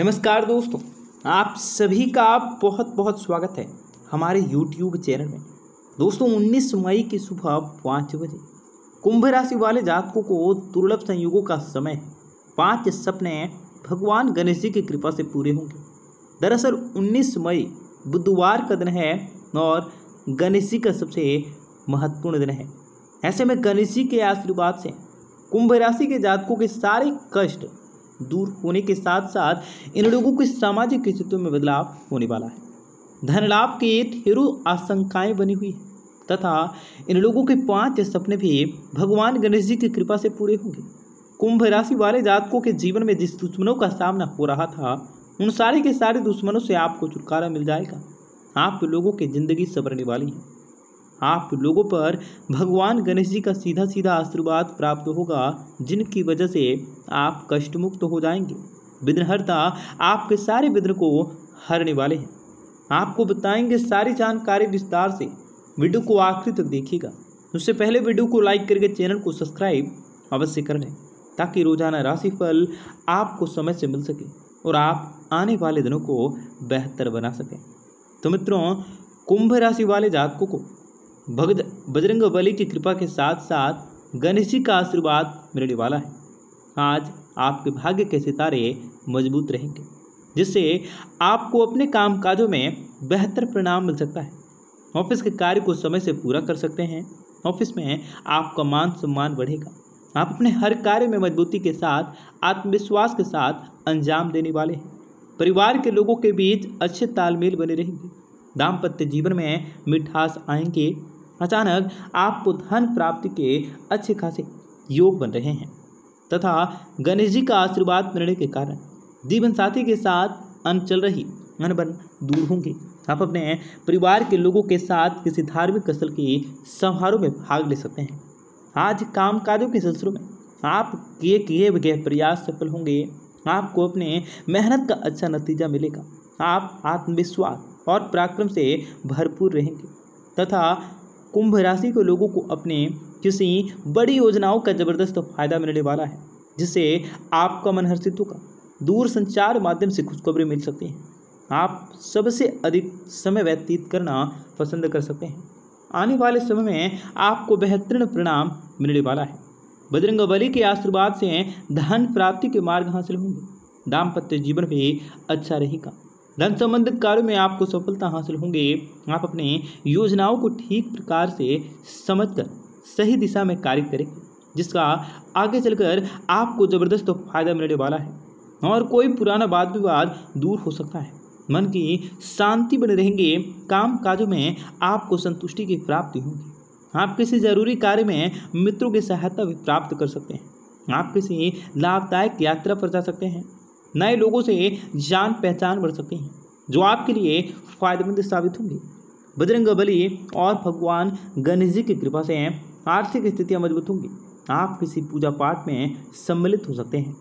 नमस्कार दोस्तों आप सभी का बहुत बहुत स्वागत है हमारे YouTube चैनल में दोस्तों 19 मई की सुबह पाँच बजे कुंभ राशि वाले जातकों को दुर्लभ संयोगों का समय पांच सपने भगवान गणेश जी की कृपा से पूरे होंगे दरअसल 19 मई बुधवार का दिन है और गणेश जी का सबसे महत्वपूर्ण दिन है ऐसे में गणेश जी के आशीर्वाद से कुंभ राशि के जातकों के सारे कष्ट दूर होने के साथ साथ इन लोगों की सामाजिक स्थिति में बदलाव होने वाला है धन लाभ के ठेरू आशंकाएं बनी हुई है तथा इन लोगों के पांच सपने भी भगवान गणेश जी की कृपा से पूरे होंगे कुंभ राशि वाले जातकों के जीवन में जिस दुश्मनों का सामना हो रहा था उन सारे के सारे दुश्मनों से आपको छुटकारा मिल जाएगा आप लोगों की जिंदगी सवरने वाली है आप लोगों पर भगवान गणेश जी का सीधा सीधा आशीर्वाद प्राप्त होगा जिनकी वजह से आप कष्ट मुक्त हो जाएंगे विघ्नहर्ता आपके सारे विघ्न को हरने वाले हैं आपको बताएंगे सारी जानकारी विस्तार से वीडियो को आखिरी तक देखिएगा उससे पहले वीडियो को लाइक करके चैनल को सब्सक्राइब अवश्य कर लें ताकि रोजाना राशिफल आपको समय से मिल सके और आप आने वाले दिनों को बेहतर बना सकें तो मित्रों कुंभ राशि वाले जातकों को भगद बजरंग बली की कृपा के साथ साथ गणेश जी का आशीर्वाद मिलने वाला है आज आपके भाग्य के सितारे मजबूत रहेंगे जिससे आपको अपने काम काजों में बेहतर परिणाम मिल सकता है ऑफिस के कार्य को समय से पूरा कर सकते हैं ऑफिस में आपका मान सम्मान बढ़ेगा आप अपने हर कार्य में मजबूती के साथ आत्मविश्वास के साथ अंजाम देने वाले हैं परिवार के लोगों के बीच अच्छे तालमेल बने रहेंगे दाम्पत्य जीवन में मिठास आएंगे अचानक आपको धन प्राप्ति के अच्छे खासे योग बन रहे हैं तथा गणेश जी का आशीर्वाद मिलने के कारण जीवन साथी के साथ अन चल रही अनबन दूर होंगे आप अपने परिवार के लोगों के साथ किसी धार्मिक स्थल के समारोह में भाग ले सकते हैं आज काम काजों के सिलसिलों में आप किए किए गए प्रयास सफल होंगे आपको अपने मेहनत का अच्छा नतीजा मिलेगा आप आत्मविश्वास और पराक्रम से भरपूर रहेंगे तथा कुंभ राशि के लोगों को अपने किसी बड़ी योजनाओं का ज़बरदस्त फायदा मिलने वाला है जिससे आपका मन हर्षित होगा दूर संचार माध्यम से खुशखबरी मिल सकती हैं आप सबसे अधिक समय व्यतीत करना पसंद कर सकते हैं आने वाले समय में आपको बेहतरीन परिणाम मिलने वाला है बजरंग बली के आशीर्वाद से धन प्राप्ति के मार्ग हासिल होंगे दाम्पत्य जीवन भी अच्छा रहेगा धन संबंधित कार्यों में आपको सफलता हासिल होंगे आप अपने योजनाओं को ठीक प्रकार से समझकर सही दिशा में कार्य करें जिसका आगे चलकर आपको ज़बरदस्त तो फायदा मिलने वाला है और कोई पुराना वाद विवाद दूर हो सकता है मन की शांति बने रहेंगे काम काजों में आपको संतुष्टि की प्राप्ति होगी आप किसी ज़रूरी कार्य में मित्रों की सहायता भी प्राप्त कर सकते हैं आप किसी लाभदायक यात्रा पर जा सकते हैं नए लोगों से जान पहचान बढ़ सकती है जो आपके लिए फायदेमंद साबित होंगे बजरंग बली और भगवान गणेश जी की कृपा से आर्थिक स्थितियाँ मजबूत होंगी आप किसी पूजा पाठ में सम्मिलित हो सकते हैं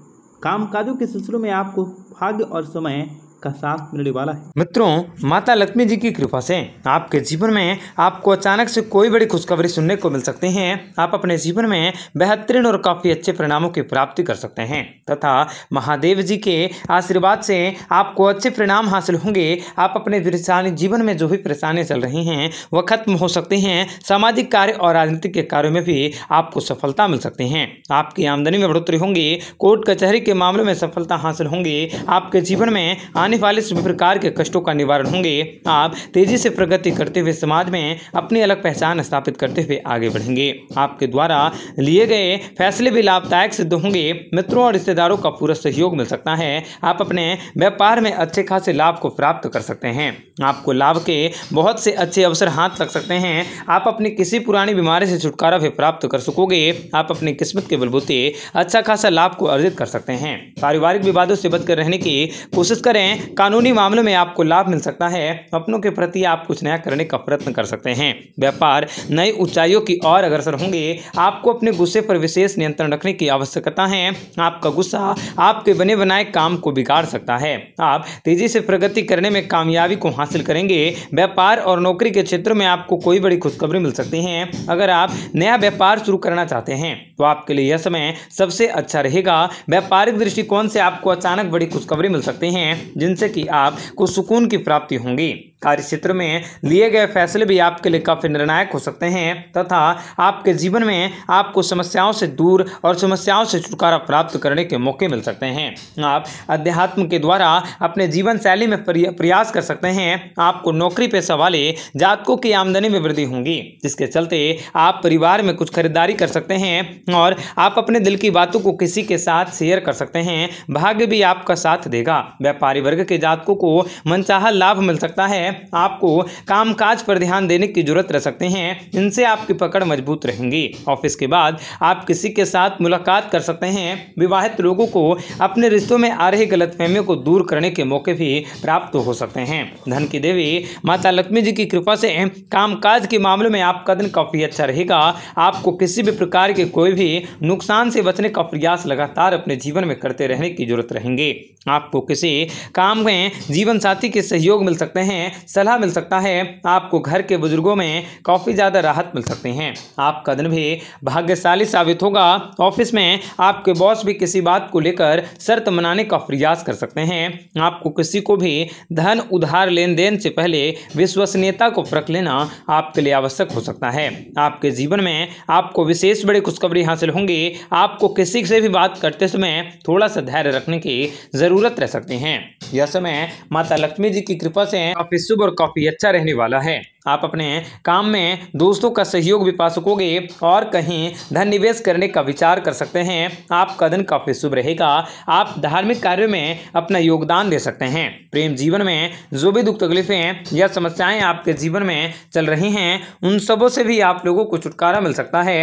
काम काजों के सिलसिलों में आपको भाग्य और समय का साथ मिलने वाला है मित्रों माता लक्ष्मी जी की कृपा से आपके जीवन में आपको अचानक से कोई बड़ी खुशखबरी सुनने को मिल सकती है आप अपने जीवन में बेहतरीन और काफी अच्छे परिणामों की प्राप्ति कर सकते हैं तथा महादेव जी के आशीर्वाद से आपको अच्छे परिणाम हासिल होंगे आप अपने परेशानी जीवन में जो भी परेशानियाँ चल रही हैं वह खत्म हो सकती हैं सामाजिक कार्य और राजनीतिक के कार्यों में भी आपको सफलता मिल सकती है आपकी आमदनी में बढ़ोतरी होंगी कोर्ट कचहरी के मामलों में सफलता हासिल होंगी आपके जीवन में आने वाले सभी प्रकार के कष्टों का निवारण होंगे आप तेजी से प्रगति करते हुए समाज में अपनी अलग पहचान स्थापित करते हुए आगे बढ़ेंगे आपके द्वारा लिए गए फैसले भी लाभदायक सिद्ध होंगे मित्रों और रिश्तेदारों का पूरा सहयोग मिल सकता है आप अपने व्यापार में अच्छे खासे लाभ को प्राप्त कर सकते हैं आपको लाभ के बहुत से अच्छे अवसर हाथ लग सकते हैं आप अपनी किसी पुरानी बीमारी से छुटकारा भी प्राप्त कर सकोगे आप अपनी किस्मत के बलबूते अच्छा खासा लाभ को अर्जित कर सकते हैं पारिवारिक विवादों से बचकर रहने की कोशिश करें कानूनी मामलों में आपको लाभ मिल सकता है अपनों के प्रति आप कुछ नया करने का प्रयत्न कर सकते हैं व्यापार नई ऊंचाइयों की ओर अग्रसर होंगे आपको अपने गुस्से पर विशेष नियंत्रण रखने की आवश्यकता है आपका गुस्सा आपके बने बनाए काम को बिगाड़ सकता है आप तेजी से प्रगति करने में कामयाबी को हासिल करेंगे व्यापार और नौकरी के क्षेत्र में आपको कोई बड़ी खुशखबरी मिल सकती है अगर आप नया व्यापार शुरू करना चाहते हैं तो आपके लिए यह समय सबसे अच्छा रहेगा व्यापारिक दृष्टिकोण से आपको अचानक बड़ी खुशखबरी मिल सकती है जिनसे कि आपको सुकून की प्राप्ति होंगी कार्य क्षेत्र में लिए गए फैसले भी आपके लिए काफ़ी निर्णायक हो सकते हैं तथा आपके जीवन में आपको समस्याओं से दूर और समस्याओं से छुटकारा प्राप्त करने के मौके मिल सकते हैं आप अध्यात्म के द्वारा अपने जीवन शैली में प्रयास कर सकते हैं आपको नौकरी पेशा वाले जातकों की आमदनी में वृद्धि होंगी जिसके चलते आप परिवार में कुछ खरीदारी कर सकते हैं और आप अपने दिल की बातों को किसी के साथ शेयर कर सकते हैं भाग्य भी आपका साथ देगा व्यापारी वर्ग के जातकों को मनचाहा लाभ मिल सकता है हैं आपको कामकाज पर ध्यान देने की जरूरत रह सकते हैं इनसे आपकी पकड़ मजबूत रहेंगी ऑफिस के बाद आप किसी के साथ मुलाकात कर सकते हैं विवाहित लोगों को अपने रिश्तों में आ रही गलतफहमियों को दूर करने के मौके भी प्राप्त हो सकते हैं धन की देवी माता लक्ष्मी जी की कृपा से कामकाज के मामले में आपका दिन काफ़ी अच्छा रहेगा आपको किसी भी प्रकार के कोई भी नुकसान से बचने का प्रयास लगातार अपने जीवन में करते रहने की जरूरत रहेंगे आपको किसी काम में जीवन साथी के सहयोग मिल सकते हैं सलाह मिल सकता है आपको घर के बुजुर्गों में काफ़ी ज़्यादा राहत मिल सकते हैं आपका दिन भी भाग्यशाली साबित होगा ऑफिस में आपके बॉस भी किसी बात को लेकर शर्त मनाने का प्रयास कर सकते हैं आपको किसी को भी धन उधार लेन देन से पहले विश्वसनीयता को परख लेना आपके लिए आवश्यक हो सकता है आपके जीवन में आपको विशेष बड़ी खुशखबरी हासिल होंगी आपको किसी से भी बात करते समय थोड़ा सा धैर्य रखने की जरूरत रह सकती है यह समय माता लक्ष्मी जी की कृपा से ऑफिस सुबह और काफ़ी अच्छा रहने वाला है आप अपने काम में दोस्तों का सहयोग भी पा सकोगे और कहीं धन निवेश करने का विचार कर सकते हैं आपका दिन काफ़ी शुभ रहेगा आप धार्मिक कार्यों में अपना योगदान दे सकते हैं प्रेम जीवन में जो भी दुख तकलीफें या समस्याएं आपके जीवन में चल रही हैं उन सबों से भी आप लोगों को छुटकारा मिल सकता है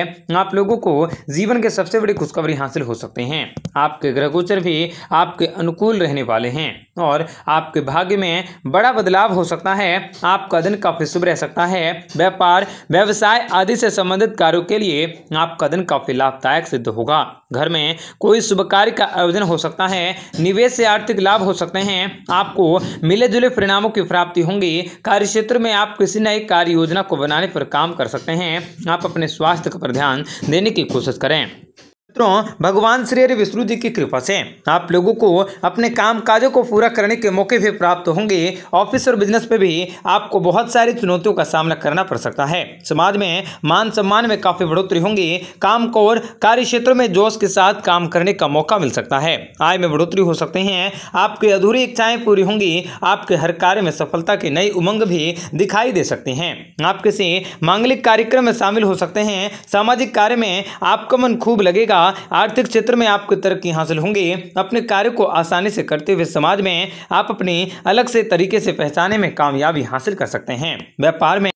आप लोगों को जीवन के सबसे बड़ी खुशखबरी हासिल हो सकते हैं आपके ग्रह गोचर भी आपके अनुकूल रहने वाले हैं और आपके भाग्य में बड़ा बदलाव हो सकता है आपका दिन काफ़ी शुभ रह सकता है व्यापार व्यवसाय आदि से संबंधित कार्यों के लिए आपका दिन काफी लाभदायक सिद्ध होगा घर में कोई शुभ कार्य का आयोजन हो सकता है निवेश से आर्थिक लाभ हो सकते हैं आपको मिले जुले परिणामों की प्राप्ति होंगी कार्य क्षेत्र में आप किसी नए कार्य योजना को बनाने पर काम कर सकते हैं आप अपने स्वास्थ्य पर ध्यान देने की कोशिश करें मित्रों भगवान श्री हरि विष्णु जी की कृपा से आप लोगों को अपने काम काजों को पूरा करने के मौके भी प्राप्त होंगे ऑफिस और बिजनेस पे भी आपको बहुत सारी चुनौतियों का सामना करना पड़ सकता है समाज में मान सम्मान में काफ़ी बढ़ोतरी होंगी काम को और कार्य क्षेत्र में जोश के साथ काम करने का मौका मिल सकता है आय में बढ़ोतरी हो सकती हैं आपकी अधूरी इच्छाएं पूरी होंगी आपके हर कार्य में सफलता की नई उमंग भी दिखाई दे सकते हैं आप किसी मांगलिक कार्यक्रम में शामिल हो सकते हैं सामाजिक कार्य में आपका मन खूब लगेगा आर्थिक क्षेत्र में आपको तरक्की हासिल होंगी अपने कार्य को आसानी से करते हुए समाज में आप अपनी अलग से तरीके से पहचाने में कामयाबी हासिल कर सकते हैं व्यापार में